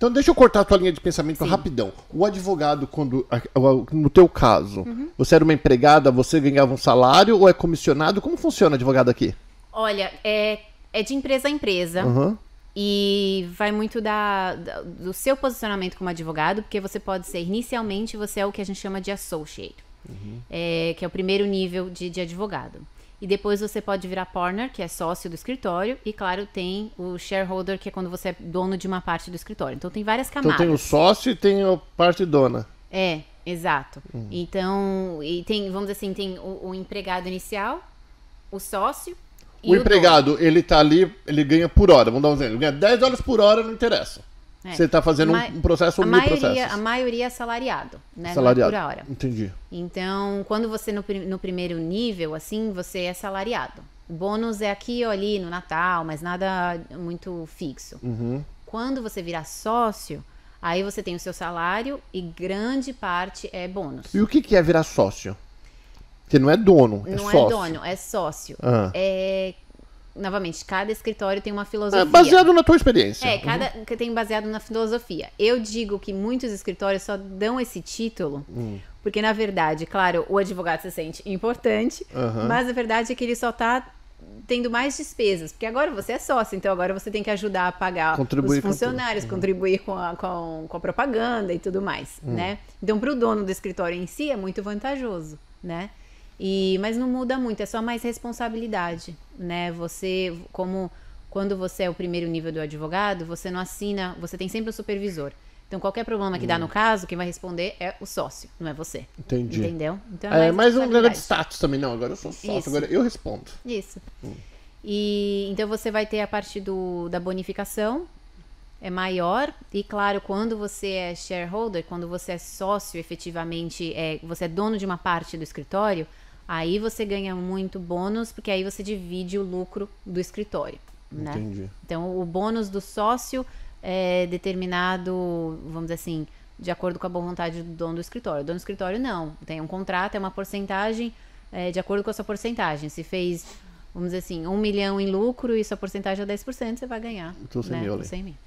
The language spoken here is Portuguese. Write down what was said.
Então deixa eu cortar a tua linha de pensamento Sim. rapidão. O advogado, quando. No teu caso, uhum. você era uma empregada, você ganhava um salário ou é comissionado? Como funciona advogado aqui? Olha, é, é de empresa a empresa. Uhum. E vai muito da, da, do seu posicionamento como advogado, porque você pode ser, inicialmente, você é o que a gente chama de associate, uhum. é, que é o primeiro nível de, de advogado. E depois você pode virar partner, que é sócio do escritório. E claro, tem o shareholder, que é quando você é dono de uma parte do escritório. Então tem várias camadas. Então tem o sócio e tem a parte dona. É, exato. Uhum. Então, e tem, vamos dizer assim, tem o, o empregado inicial, o sócio. O, o empregado, dono. ele tá ali, ele ganha por hora. Vamos dar um exemplo. Ele ganha 10 horas por hora, não interessa. É. Você está fazendo Ma um processo ou mil maioria, A maioria é salariado, né? Salariado. Não é por hora. Entendi. Então, quando você no, no primeiro nível, assim, você é salariado. O bônus é aqui ou ali no Natal, mas nada muito fixo. Uhum. Quando você virar sócio, aí você tem o seu salário e grande parte é bônus. E o que, que é virar sócio? Porque não é dono, é sócio. Não é dono, é sócio. Uhum. É novamente, cada escritório tem uma é, filosofia. É baseado na tua experiência. É, uhum. cada uhum. tem baseado na filosofia. Eu digo que muitos escritórios só dão esse título. Hum. Porque, na verdade, claro, o advogado se sente importante, uhum. mas a verdade é que ele só está tendo mais despesas, porque agora você é sócio, então agora você tem que ajudar a pagar contribuir os funcionários, com uhum. contribuir com a, com, com a, propaganda e tudo mais, hum. né? Então, para o dono do escritório em si, é muito vantajoso, né? E, mas não muda muito, é só mais responsabilidade, né? Você, como quando você é o primeiro nível do advogado, você não assina, você tem sempre o supervisor. Então, qualquer problema que hum. dá no caso, quem vai responder é o sócio, não é você. Entendi. Entendeu? Então, é, é mais um problema é de status também, não. Agora eu sou sócio, Isso. agora eu respondo. Isso. Hum. E então você vai ter a parte do, da bonificação, é maior. E claro, quando você é shareholder, quando você é sócio efetivamente, é, você é dono de uma parte do escritório, Aí você ganha muito bônus, porque aí você divide o lucro do escritório. Né? Entendi. Então, o bônus do sócio é determinado, vamos dizer assim, de acordo com a boa vontade do dono do escritório. O dono do escritório não. Tem um contrato, é uma porcentagem é, de acordo com a sua porcentagem. Se fez, vamos dizer assim, um milhão em lucro e sua porcentagem é 10%, você vai ganhar. Então, 100 né? mil. 100 mil.